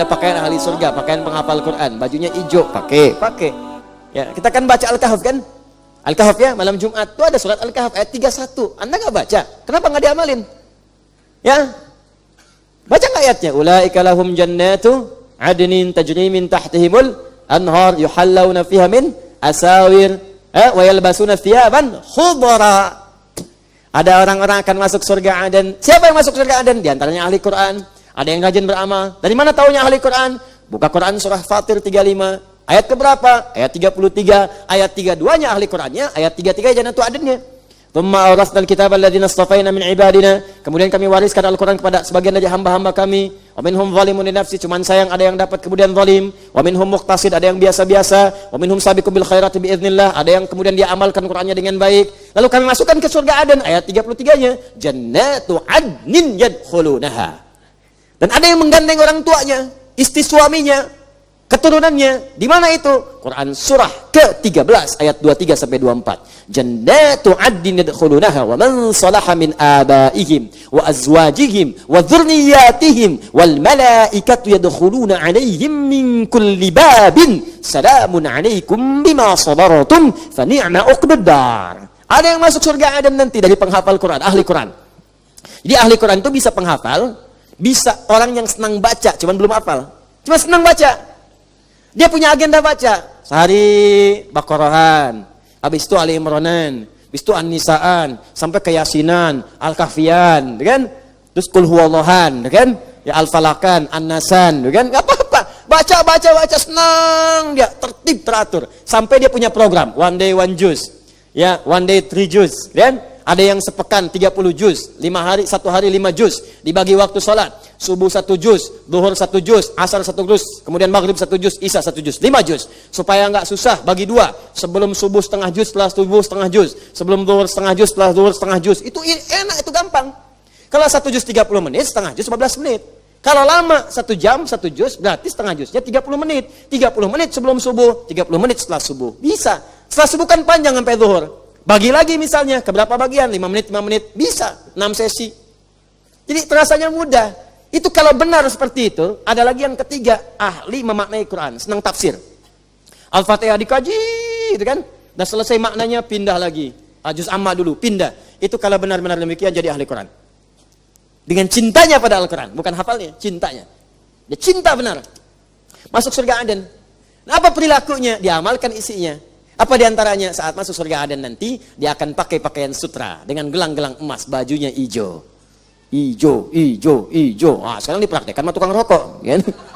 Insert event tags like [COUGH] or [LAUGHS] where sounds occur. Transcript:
ada pakaian ahli surga, pakaian penghafal Quran, bajunya hijau, pakai, pakai. Ya, kita kan baca Al-Kahf kan? Al-Kahf ya, malam Jumat tuh ada surat Al-Kahf ayat 31. Anda nggak baca? Kenapa nggak diamalin? Ya. Baca nggak ayatnya? Ulaika lahum jannatu adnin tajri min tahtihimul anhar yuhallawna fiha min asawir eh, wa yalbasuna thiyaban khudra. Ada orang-orang akan masuk surga Aden. Siapa yang masuk surga Aden? Di antaranya ahli Quran ada yang rajin beramal. Dari mana taunya ahli Quran? Buka Quran surah Fatir 35, ayat keberapa? Ayat 33, ayat 32-nya ahli Qurannya, ayat 33 jannatu adinnya. Thumma awrasnal kitab alladziina astafaina min ibadina. Kemudian kami wariskan Al-Quran kepada sebagian dari hamba-hamba kami. Wa hum zalimun li nafsi, cuman sayang ada yang dapat kemudian zalim. Wa minhum muqtasid, ada yang biasa-biasa. Wa minhum sabi bil khairati biidznillah, ada yang kemudian dia amalkan Qurannya dengan baik. Lalu kami masukkan ke surga Aden ayat 33-nya. Jannatu adnin yadkhulunaha. Dan ada yang menggandeng orang tuanya, istri suaminya, keturunannya. Di mana itu? Quran surah ke-13 ayat 23 sampai 24. Jannatu adnin yadkhulunaha wa man salaha min abaihim wa azwajihim wa dhurriyyatihim wal malaikatu yadkhuluna 'alaihim min kulli babin. Salamun 'alaikum bima sabartum fa ni'ma 'uqbad dar. Ada yang masuk surga Adam nanti dari penghafal Quran, ahli Quran. Jadi ahli Quran itu bisa penghafal, bisa orang yang senang baca, cuman belum hafal. Cuma senang baca. Dia punya agenda baca. Sehari Bakorohan, habis itu Ali Imranan, habis itu An-Nisaan, sampai ke Yasinan, Al-Kahfian, ya kan? Terus Kul Huwallahan, ya kan? Ya Al-Falakan, An-Nasan, ya kan? Gak apa-apa. Baca, baca, baca, senang dia, tertib, teratur. Sampai dia punya program, one day one juice. Ya, one day three juice, kan? Ada yang sepekan 30 juz, 5 hari, 1 hari 5 juz, dibagi waktu sholat. Subuh 1 juz, duhur 1 juz, asar 1 juz, kemudian maghrib 1 juz, isya 1 juz, 5 juz. Supaya nggak susah, bagi dua. Sebelum subuh setengah juz, setelah subuh setengah juz. Sebelum duhur setengah juz, setelah duhur setengah juz. Itu enak, itu gampang. Kalau 1 juz 30 menit, setengah juz 15 menit. Kalau lama, 1 jam, 1 jus, berarti setengah juznya 30 menit. 30 menit sebelum subuh, 30 menit setelah subuh. Bisa. Setelah subuh kan panjang sampai zuhur. Bagi lagi misalnya, ke berapa bagian? 5 menit, 5 menit. Bisa, 6 sesi. Jadi terasanya mudah. Itu kalau benar seperti itu, ada lagi yang ketiga, ahli memaknai Quran, senang tafsir. Al-Fatihah dikaji, itu kan? Dan selesai maknanya pindah lagi. ajus ah, amma dulu, pindah. Itu kalau benar-benar demikian jadi ahli Quran. Dengan cintanya pada Al-Quran, bukan hafalnya, cintanya. Dia cinta benar. Masuk surga Aden. Nah, apa perilakunya? Diamalkan isinya. Apa diantaranya saat masuk surga Aden nanti dia akan pakai pakaian sutra dengan gelang-gelang emas, bajunya hijau. Ijo, ijo, ijo. Ah, sekarang dipraktekkan sama tukang rokok, kan? [LAUGHS]